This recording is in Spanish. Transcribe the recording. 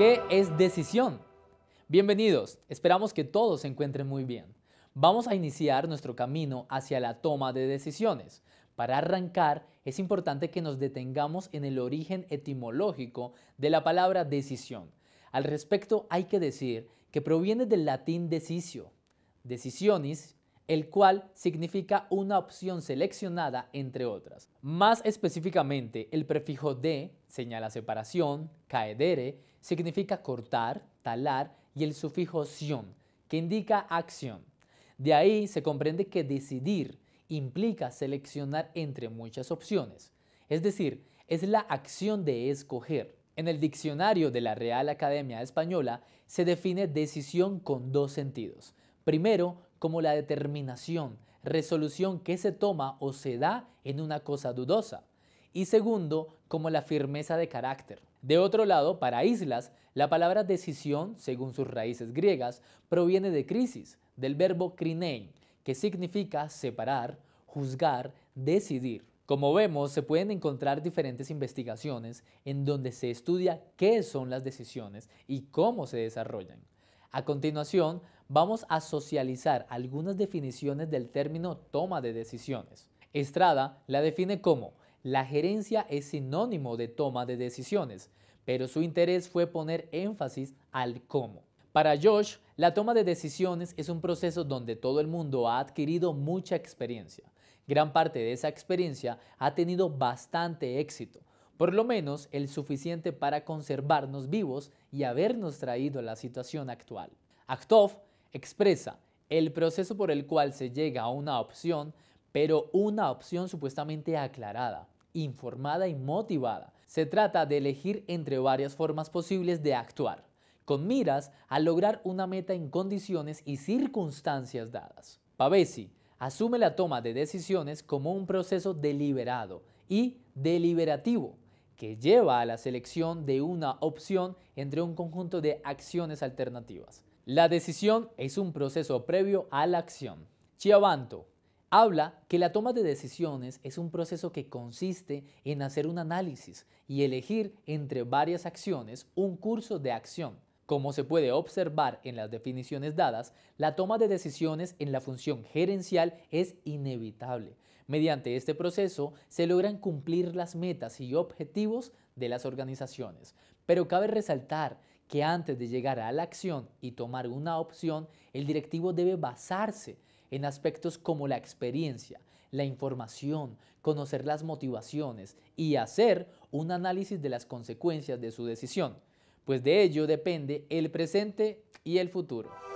¿Qué es decisión? Bienvenidos, esperamos que todos se encuentren muy bien. Vamos a iniciar nuestro camino hacia la toma de decisiones. Para arrancar, es importante que nos detengamos en el origen etimológico de la palabra decisión. Al respecto, hay que decir que proviene del latín decisio, decisionis el cual significa una opción seleccionada entre otras. Más específicamente, el prefijo de señala separación, caedere, significa cortar, talar y el sufijo sion, que indica acción. De ahí se comprende que decidir implica seleccionar entre muchas opciones, es decir, es la acción de escoger. En el diccionario de la Real Academia Española se define decisión con dos sentidos. Primero, como la determinación, resolución que se toma o se da en una cosa dudosa. Y segundo, como la firmeza de carácter. De otro lado, para Islas, la palabra decisión, según sus raíces griegas, proviene de crisis, del verbo krinein, que significa separar, juzgar, decidir. Como vemos, se pueden encontrar diferentes investigaciones en donde se estudia qué son las decisiones y cómo se desarrollan. A continuación, vamos a socializar algunas definiciones del término toma de decisiones. Estrada la define como la gerencia es sinónimo de toma de decisiones, pero su interés fue poner énfasis al cómo. Para Josh, la toma de decisiones es un proceso donde todo el mundo ha adquirido mucha experiencia. Gran parte de esa experiencia ha tenido bastante éxito, por lo menos el suficiente para conservarnos vivos y habernos traído a la situación actual. Aktov Expresa el proceso por el cual se llega a una opción, pero una opción supuestamente aclarada, informada y motivada. Se trata de elegir entre varias formas posibles de actuar, con miras a lograr una meta en condiciones y circunstancias dadas. Pavesi asume la toma de decisiones como un proceso deliberado y deliberativo que lleva a la selección de una opción entre un conjunto de acciones alternativas. La decisión es un proceso previo a la acción. Chiavanto habla que la toma de decisiones es un proceso que consiste en hacer un análisis y elegir entre varias acciones un curso de acción. Como se puede observar en las definiciones dadas, la toma de decisiones en la función gerencial es inevitable. Mediante este proceso se logran cumplir las metas y objetivos de las organizaciones. Pero cabe resaltar que antes de llegar a la acción y tomar una opción, el directivo debe basarse en aspectos como la experiencia, la información, conocer las motivaciones y hacer un análisis de las consecuencias de su decisión, pues de ello depende el presente y el futuro.